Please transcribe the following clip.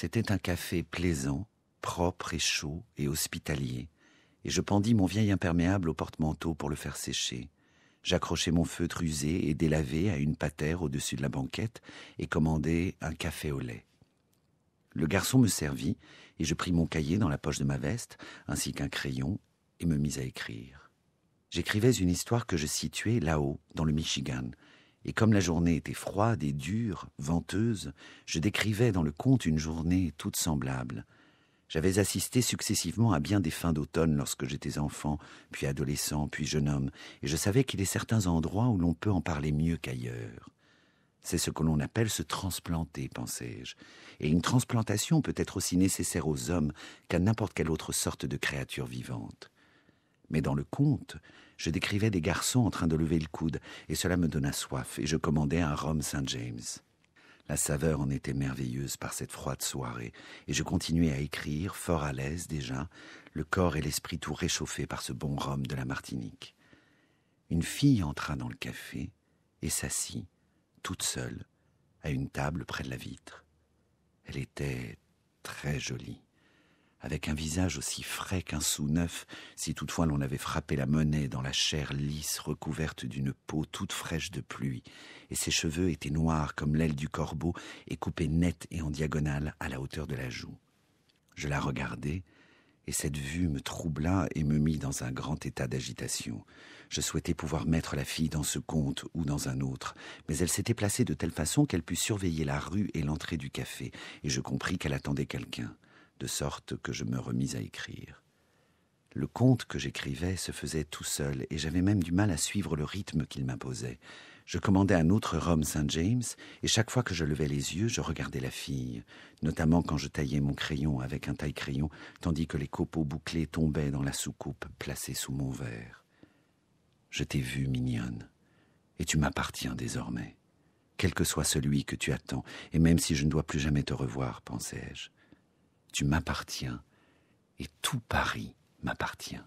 C'était un café plaisant, propre et chaud et hospitalier, et je pendis mon vieil imperméable au porte-manteau pour le faire sécher. J'accrochai mon feutre usé et délavé à une patère au-dessus de la banquette et commandai un café au lait. Le garçon me servit et je pris mon cahier dans la poche de ma veste ainsi qu'un crayon et me mis à écrire. J'écrivais une histoire que je situais là-haut, dans le Michigan, et comme la journée était froide et dure, venteuse, je décrivais dans le conte une journée toute semblable. J'avais assisté successivement à bien des fins d'automne lorsque j'étais enfant, puis adolescent, puis jeune homme, et je savais qu'il est certains endroits où l'on peut en parler mieux qu'ailleurs. C'est ce que l'on appelle se transplanter, pensais-je. Et une transplantation peut être aussi nécessaire aux hommes qu'à n'importe quelle autre sorte de créature vivante. Mais dans le conte, je décrivais des garçons en train de lever le coude, et cela me donna soif, et je commandai un rhum Saint James. La saveur en était merveilleuse par cette froide soirée, et je continuai à écrire, fort à l'aise déjà, le corps et l'esprit tout réchauffés par ce bon rhum de la Martinique. Une fille entra dans le café et s'assit, toute seule, à une table près de la vitre. Elle était très jolie avec un visage aussi frais qu'un sou neuf, si toutefois l'on avait frappé la monnaie dans la chair lisse recouverte d'une peau toute fraîche de pluie, et ses cheveux étaient noirs comme l'aile du corbeau et coupés nets et en diagonale à la hauteur de la joue. Je la regardai, et cette vue me troubla et me mit dans un grand état d'agitation. Je souhaitais pouvoir mettre la fille dans ce conte ou dans un autre, mais elle s'était placée de telle façon qu'elle put surveiller la rue et l'entrée du café, et je compris qu'elle attendait quelqu'un de sorte que je me remis à écrire. Le conte que j'écrivais se faisait tout seul, et j'avais même du mal à suivre le rythme qu'il m'imposait. Je commandais un autre Rome saint James, et chaque fois que je levais les yeux, je regardais la fille, notamment quand je taillais mon crayon avec un taille-crayon, tandis que les copeaux bouclés tombaient dans la soucoupe placée sous mon verre. Je t'ai vue, mignonne, et tu m'appartiens désormais, quel que soit celui que tu attends, et même si je ne dois plus jamais te revoir, pensais-je tu m'appartiens, et tout Paris m'appartient.